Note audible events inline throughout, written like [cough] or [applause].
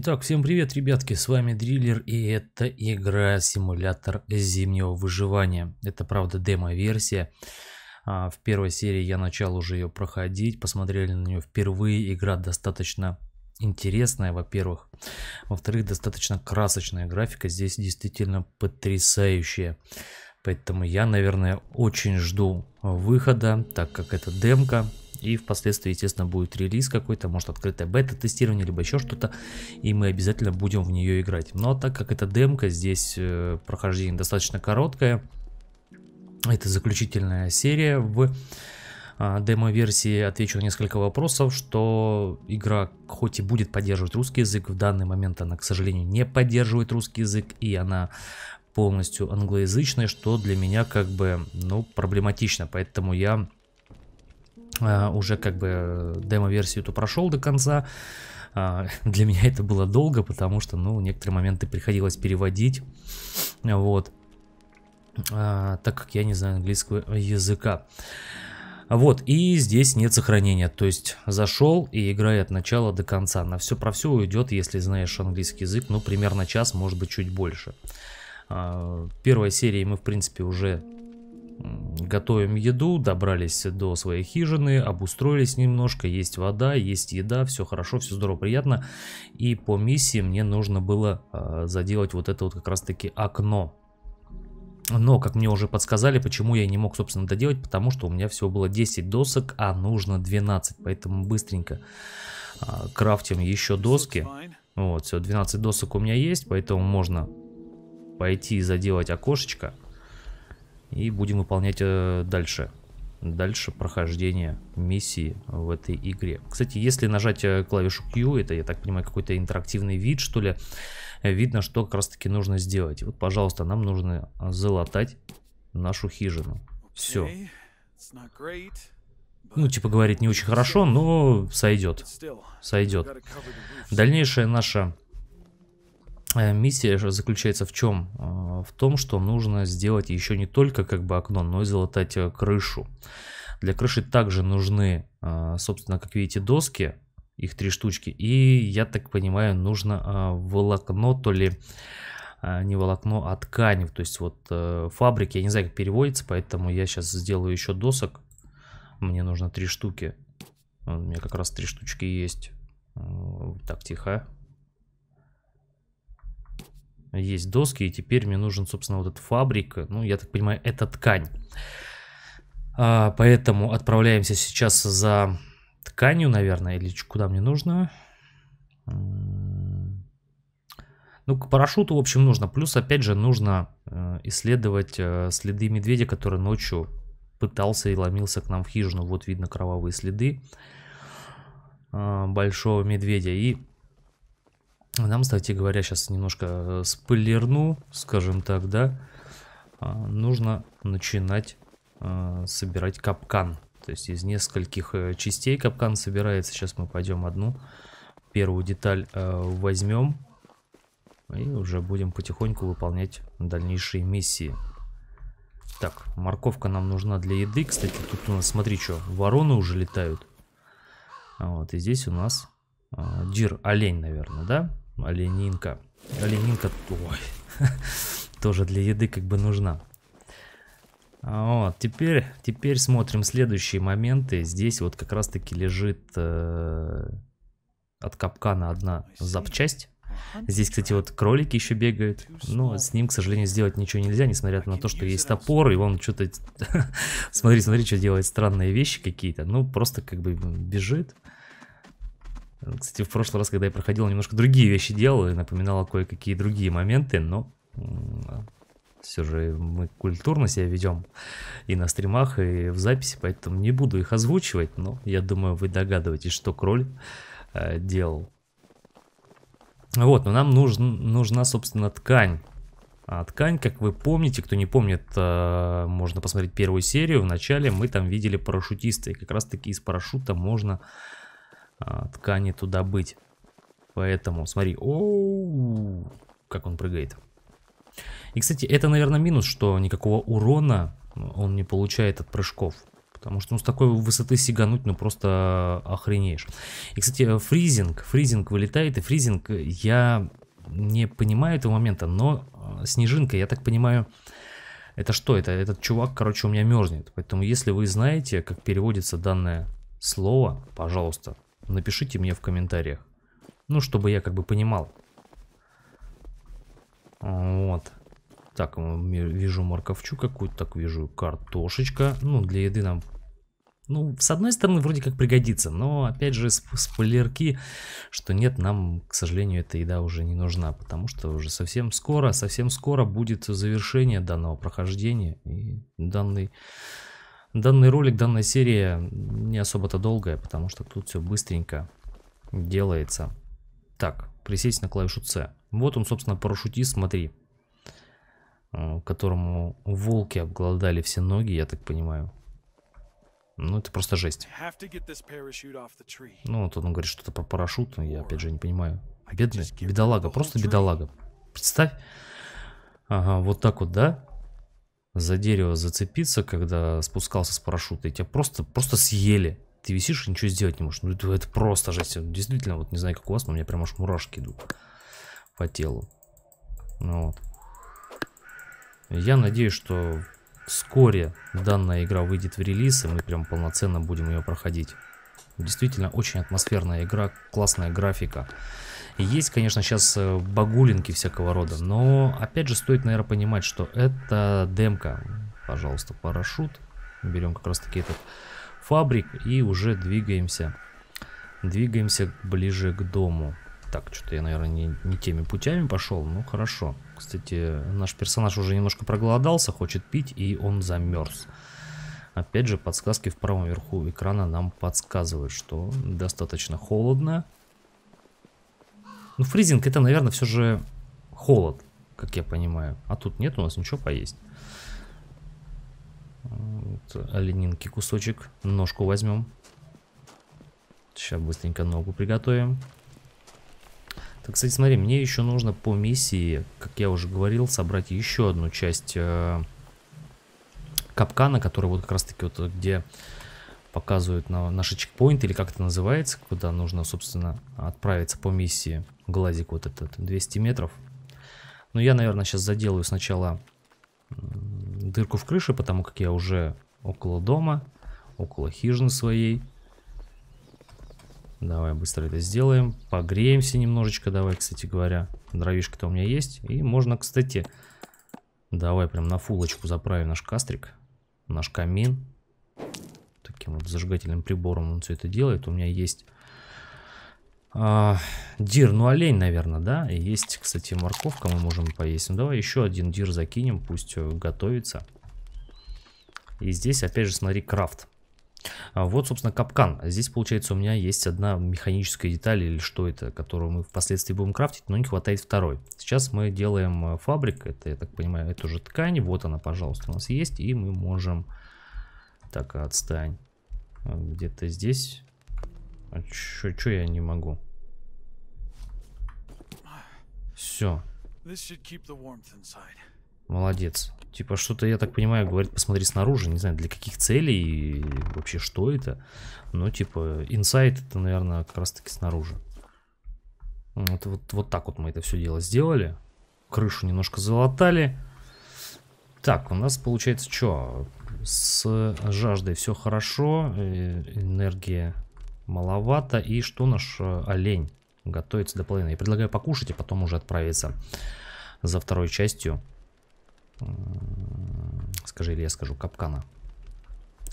Итак, всем привет, ребятки, с вами Дриллер, и это игра симулятор зимнего выживания. Это, правда, демо-версия. А, в первой серии я начал уже ее проходить, посмотрели на нее впервые. Игра достаточно интересная, во-первых. Во-вторых, достаточно красочная графика, здесь действительно потрясающая. Поэтому я, наверное, очень жду выхода, так как это демка. И впоследствии, естественно, будет релиз какой-то, может открытое бета-тестирование, либо еще что-то. И мы обязательно будем в нее играть. Но ну, а так как это демка, здесь э, прохождение достаточно короткое. Это заключительная серия в а, демо-версии отвечу на несколько вопросов, что игра хоть и будет поддерживать русский язык, в данный момент она, к сожалению, не поддерживает русский язык, и она полностью англоязычная, что для меня как бы, ну, проблематично, поэтому я Э, уже как бы э, демо-версию эту прошел до конца. А, [laughs] для меня это было долго, потому что, ну, некоторые моменты приходилось переводить. Вот. А, так как я не знаю английского языка. Вот, и здесь нет сохранения, то есть зашел и играй от начала до конца. На все про все уйдет, если знаешь английский язык, ну, примерно час, может быть, чуть больше. А, первой серии мы, в принципе, уже готовим еду, добрались до своей хижины, обустроились немножко, есть вода, есть еда, все хорошо, все здорово, приятно. И по миссии мне нужно было э, заделать вот это вот как раз таки окно. Но, как мне уже подсказали, почему я не мог, собственно, доделать, потому что у меня всего было 10 досок, а нужно 12, поэтому быстренько э, крафтим еще доски. Вот, все, 12 досок у меня есть, поэтому можно пойти и заделать окошечко. И будем выполнять э, дальше. Дальше прохождение миссии в этой игре. Кстати, если нажать э, клавишу Q, это, я так понимаю, какой-то интерактивный вид, что ли, э, видно, что как раз-таки нужно сделать. Вот, пожалуйста, нам нужно залатать нашу хижину. Все. Ну, типа, говорить не очень хорошо, но сойдет. Сойдет. Дальнейшая наша Э, миссия же заключается в чем? Э, в том, что нужно сделать еще не только как бы окно, но и залатать э, крышу. Для крыши также нужны, собственно, как видите, доски, их три штучки. И, я так понимаю, нужно волокно, то ли не волокно, а ткань. То есть вот фабрики, я не знаю, как переводится, поэтому я сейчас сделаю еще досок. Мне нужно три штуки. У меня как раз три штучки есть. Так, тихо есть доски, и теперь мне нужен, собственно, вот эта фабрика, ну, я так понимаю, это ткань. А, поэтому отправляемся сейчас за тканью, наверное, или куда мне нужно. Ну, к парашюту, в общем, нужно. Плюс, опять же, нужно э, исследовать э, следы медведя, который ночью пытался и ломился к нам в хижину. Вот видно кровавые следы э, большого медведя. И нам, кстати говоря, сейчас немножко э, спойлерну, скажем так, да. А, нужно начинать э, собирать капкан. То есть из нескольких э, частей капкан собирается. Сейчас мы пойдем одну. Первую деталь возьмем. И уже будем потихоньку выполнять дальнейшие миссии. Так, морковка нам нужна для еды. Кстати, тут у нас, смотри, что, вороны уже летают. Вот, и здесь у нас э, дир, олень, наверное, да? Оленинка. А Оленинка, а ой, [laughs] тоже для еды как бы нужна. А вот, теперь, теперь смотрим следующие моменты. Здесь вот как раз-таки лежит э, от капкана одна запчасть. Здесь, кстати, вот кролики еще бегают. Но ну, с ним, к сожалению, сделать ничего нельзя, несмотря на то, что есть топор, и он что-то... [laughs] смотри, смотри, что делает странные вещи какие-то. Ну, просто как бы бежит. Кстати, в прошлый раз, когда я проходил, немножко другие вещи делал и напоминало кое-какие другие моменты, но все же мы культурно себя ведем и на стримах, и в записи, поэтому не буду их озвучивать, но я думаю, вы догадываетесь, что кроль э, делал. Вот, но нам нужен, нужна, собственно, ткань. А ткань, как вы помните, кто не помнит, э, можно посмотреть первую серию. Вначале мы там видели парашютиста, и как раз-таки из парашюта можно а, ткани туда быть. Поэтому, смотри, о, как он прыгает. И, кстати, это, наверное, минус, что никакого урона ну, он не получает от прыжков. Потому что ну, с такой высоты сигануть, ну просто охренеешь. И, кстати, фризинг. Фризинг вылетает, и фризинг, я не понимаю этого момента, но а, снежинка, я так понимаю, это что это? Этот чувак, короче, у меня мерзнет. Поэтому, если вы знаете, как переводится данное слово, пожалуйста, напишите мне в комментариях. Ну, чтобы я как бы понимал. Вот. Так, вижу морковчу какую-то, так вижу картошечка. Ну, для еды нам... Ну, с одной стороны, вроде как пригодится, но, опять же, спойлерки, что нет, нам, к сожалению, эта еда уже не нужна, потому что уже совсем скоро, совсем скоро будет завершение данного прохождения и данный. Данный ролик, данная серия не особо-то долгая, потому что тут все быстренько делается. Так, присесть на клавишу С. Вот он, собственно, парашютист, смотри. Э, которому волки обглодали все ноги, я так понимаю. Ну, это просто жесть. Ну, вот он говорит что-то по парашюту, я опять же не понимаю. Бедный, бедолага, просто бедолага. Представь. Ага, вот так вот, да? за дерево зацепиться, когда спускался с парашюта, и тебя просто, просто съели. Ты висишь и ничего сделать не можешь. Ну это, это просто жесть. Действительно, вот не знаю, как у вас, но у меня прям аж мурашки идут по телу. Ну вот. Я надеюсь, что вскоре данная игра выйдет в релиз, и мы прям полноценно будем ее проходить. Действительно, очень атмосферная игра, классная графика. Есть, конечно, сейчас э, багулинки всякого рода, но, опять же, стоит, наверное, понимать, что это демка. Пожалуйста, парашют. Берем как раз-таки этот фабрик и уже двигаемся. Двигаемся ближе к дому. Так, что-то я, наверное, не, не теми путями пошел. Ну, хорошо. Кстати, наш персонаж уже немножко проголодался, хочет пить, и он замерз. Опять же, подсказки в правом верху экрана нам подсказывают, что достаточно холодно. Ну, фризинг это, наверное, все же холод, как я понимаю. А тут нет у нас ничего поесть. Вот, оленинки кусочек. Ножку возьмем. Сейчас быстренько ногу приготовим. Так, кстати, смотри, мне еще нужно по миссии, как я уже говорил, собрать еще одну часть э, капкана, которая вот как раз-таки вот где показывают на наши чекпоинты, или как это называется, куда нужно, собственно, отправиться по миссии. Глазик вот этот, 200 метров. Но ну, я, наверное, сейчас заделаю сначала дырку в крыше, потому как я уже около дома, около хижины своей. Давай быстро это сделаем. Погреемся немножечко, давай, кстати говоря. Дровишка-то у меня есть. И можно, кстати, давай прям на фулочку заправим наш кастрик, наш камин таким вот зажигательным прибором он все это делает. У меня есть а, дир, ну олень, наверное, да? И есть, кстати, морковка мы можем поесть. Ну давай еще один дир закинем, пусть э, готовится. И здесь, опять же, смотри, крафт. А, вот, собственно, капкан. Здесь, получается, у меня есть одна механическая деталь или что это, которую мы впоследствии будем крафтить, но не хватает второй. Сейчас мы делаем э, фабрик, это, я так понимаю, это уже ткань. Вот она, пожалуйста, у нас есть, и мы можем... Так, отстань. Где-то здесь. А чё, чё я не могу? Все. Молодец. Типа что-то, я так понимаю, говорит, посмотри снаружи. Не знаю, для каких целей и вообще что это. Но типа, инсайт это, наверное, как раз таки снаружи. Вот, вот, вот так вот мы это все дело сделали. Крышу немножко залатали. Так, у нас получается что? с жаждой все хорошо, э, энергия маловато. И что наш э, олень готовится до половины? Я предлагаю покушать и потом уже отправиться за второй частью. Скажи, или я скажу, капкана.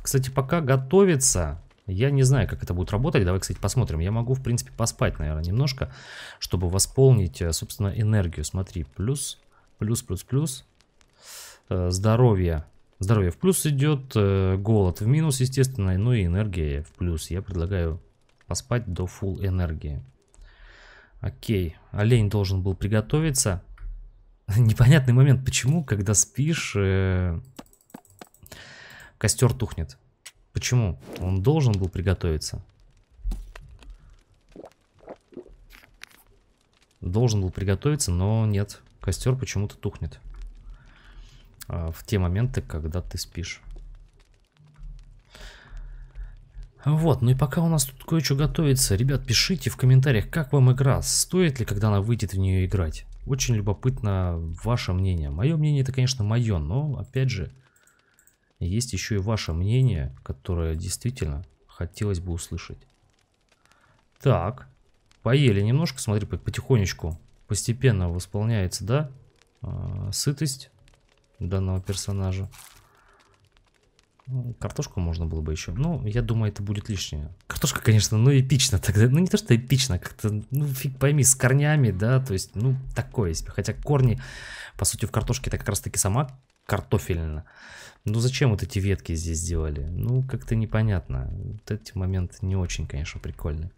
Кстати, пока готовится, я не знаю, как это будет работать. Давай, кстати, посмотрим. Я могу, в принципе, поспать, наверное, немножко, чтобы восполнить, э, собственно, энергию. Смотри, плюс, плюс, плюс, плюс. Здоровье Здоровье в плюс идет, э, голод в минус, естественно, ну и энергия в плюс. Я предлагаю поспать до full энергии. Окей, олень должен был приготовиться. [laughs] Непонятный момент, почему, когда спишь, э... костер тухнет. Почему? Он должен был приготовиться. Должен был приготовиться, но нет. Костер почему-то тухнет. А, в те моменты, когда ты спишь. Вот, ну и пока у нас тут кое-что готовится, ребят, пишите в комментариях, как вам игра, стоит ли, когда она выйдет в нее играть. Очень любопытно ваше мнение. Мое мнение это, конечно, мое, но, опять же, есть еще и ваше мнение, которое действительно хотелось бы услышать. Так, поели немножко, смотри, потихонечку, постепенно восполняется, да, а, сытость данного персонажа. Ну, картошку можно было бы еще. Ну, я думаю, это будет лишнее. Картошка, конечно, ну, эпично тогда. Ну, не то, что эпично, а как-то, ну, фиг пойми, с корнями, да, то есть, ну, такое себе. Хотя корни, по сути, в картошке это как раз-таки сама картофельно. Ну, зачем вот эти ветки здесь сделали? Ну, как-то непонятно. Вот эти моменты не очень, конечно, прикольные.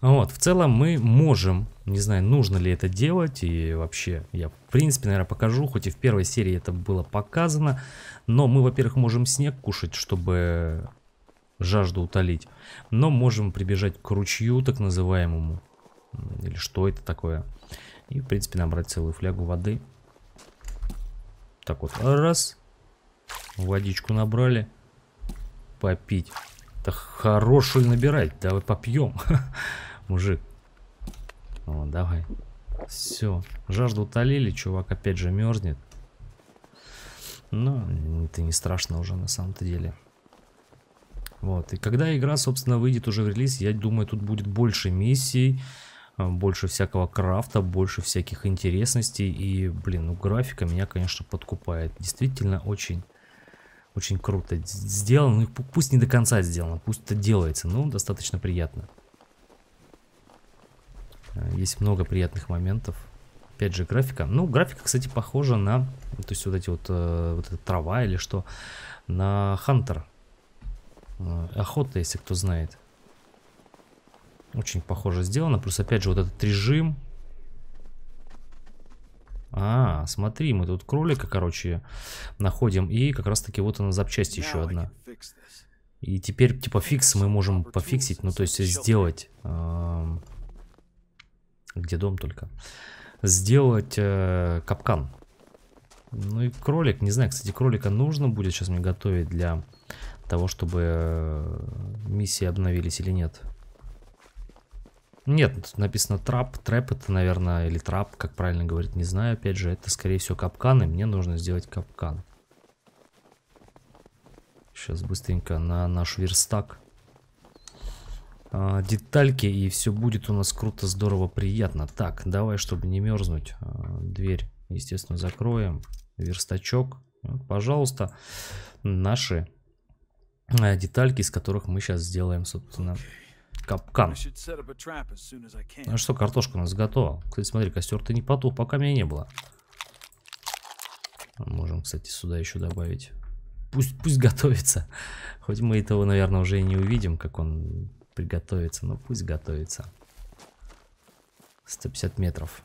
Вот, в целом мы можем, не знаю, нужно ли это делать, и вообще я, в принципе, наверное, покажу, хоть и в первой серии это было показано, но мы, во-первых, можем снег кушать, чтобы жажду утолить, но можем прибежать к ручью, так называемому, или что это такое, и, в принципе, набрать целую флягу воды. Так вот, раз, водичку набрали, попить. Да хорошую набирать, давай попьем. [laughs] мужик. Вот, давай. Все. Жажду утолили, чувак опять же мерзнет. Ну, это не страшно уже на самом-то деле. Вот. И когда игра, собственно, выйдет уже в релиз, я думаю, тут будет больше миссий, э, больше всякого крафта, больше всяких интересностей. И, блин, ну графика меня, конечно, подкупает. Действительно очень, очень круто сделано. Ну, пусть не до конца сделано, пусть это делается, но достаточно приятно. Э, есть много приятных моментов. Опять же, графика. Ну, графика, кстати, похожа на... То есть вот эти вот... Э, вот эта трава или что. На Хантер. Э, охота, если кто знает. Очень похоже сделано. Плюс, опять же, вот этот режим. А, смотри, мы тут кролика, короче, находим. И как раз-таки вот она запчасть еще одна. И теперь, типа, фикс мы можем пофиксить. Ну, то есть сделать... Эм, где дом только, сделать э, капкан. Ну и кролик, не знаю, кстати, кролика нужно будет сейчас мне готовить для того, чтобы э, миссии обновились или нет. Нет, тут написано трап, трэп это, наверное, или трап, как правильно говорит, не знаю, опять же, это, скорее всего, капкан, и мне нужно сделать капкан. Сейчас быстренько на наш верстак э, детальки, и все будет у нас круто, здорово, приятно. Так, давай, чтобы не мерзнуть, э, дверь, естественно, закроем. Верстачок, ну, пожалуйста, наши э, детальки, из которых мы сейчас сделаем, собственно, капкан. Ну что, картошка у нас готова. Кстати, смотри, костер-то не потух, пока меня не было. Можем, кстати, сюда еще добавить. Пусть, пусть готовится. Хоть мы этого, наверное, уже и не увидим, как он Приготовиться, но пусть готовится. 150 метров.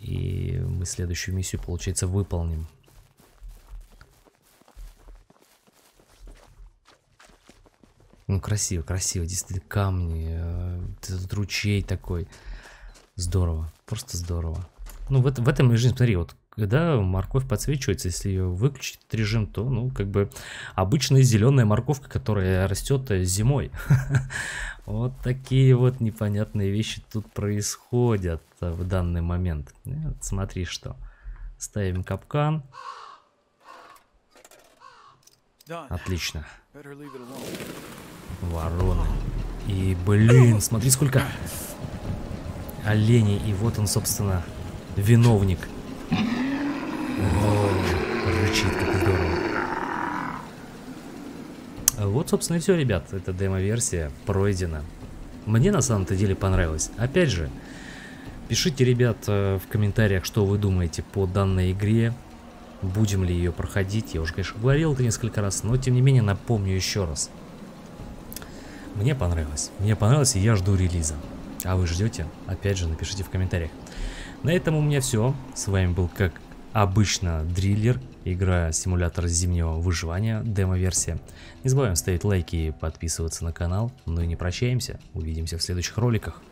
И мы следующую миссию, получается, выполним. Ну, красиво, красиво. Действительно, камни, э, этот ручей такой. Здорово, просто здорово. Ну, в, это, в этом и жизнь. Смотри, вот когда морковь подсвечивается. Если ее выключить этот режим, то, ну, как бы обычная зеленая морковка, которая растет э, зимой. [laughs] Вот такие вот непонятные вещи тут происходят э, в данный момент. Э, смотри, что. Ставим капкан. Отлично. Вороны. И, блин, смотри, сколько оленей. И вот он, собственно, виновник рычит, как здорово. Э, вот, собственно, и все, ребят. Эта демо-версия пройдена. Мне на самом-то деле понравилось. Опять же, пишите, ребят, э, в комментариях, что вы думаете по данной игре. Будем ли ее проходить. Я уже, конечно, говорил это несколько раз, но, тем не менее, напомню еще раз. Мне понравилось. Мне понравилось, и я жду релиза. А вы ждете? Опять же, напишите в комментариях. На этом у меня все. С вами был, как обычно дриллер, игра симулятор зимнего выживания, демо-версия. Не забываем ставить лайки и подписываться на канал. Ну и не прощаемся, увидимся в следующих роликах.